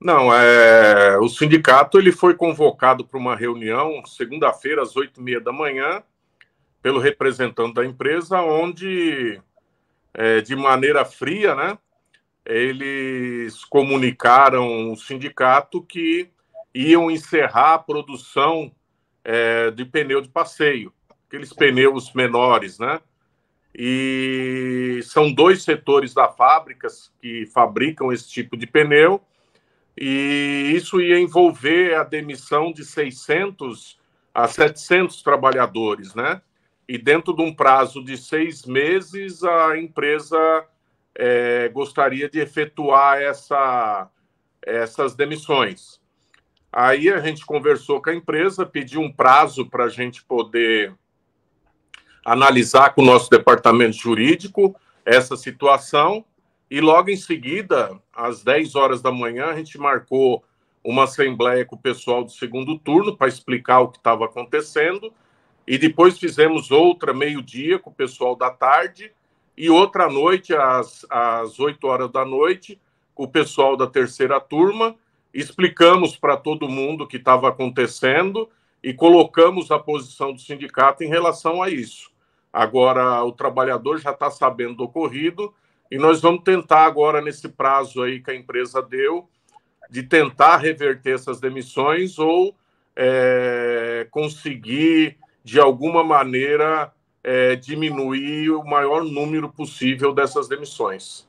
Não, é, o sindicato ele foi convocado para uma reunião segunda-feira às oito e meia da manhã pelo representante da empresa, onde é, de maneira fria, né, eles comunicaram o sindicato que iam encerrar a produção é, de pneu de passeio, aqueles pneus menores, né? E são dois setores da fábrica que fabricam esse tipo de pneu e isso ia envolver a demissão de 600 a 700 trabalhadores, né? E dentro de um prazo de seis meses, a empresa é, gostaria de efetuar essa, essas demissões. Aí a gente conversou com a empresa, pediu um prazo para a gente poder analisar com o nosso departamento jurídico essa situação e logo em seguida, às 10 horas da manhã, a gente marcou uma assembleia com o pessoal do segundo turno para explicar o que estava acontecendo. E depois fizemos outra meio-dia com o pessoal da tarde e outra noite, às, às 8 horas da noite, com o pessoal da terceira turma. Explicamos para todo mundo o que estava acontecendo e colocamos a posição do sindicato em relação a isso. Agora, o trabalhador já está sabendo do ocorrido e nós vamos tentar agora, nesse prazo aí que a empresa deu, de tentar reverter essas demissões ou é, conseguir, de alguma maneira, é, diminuir o maior número possível dessas demissões.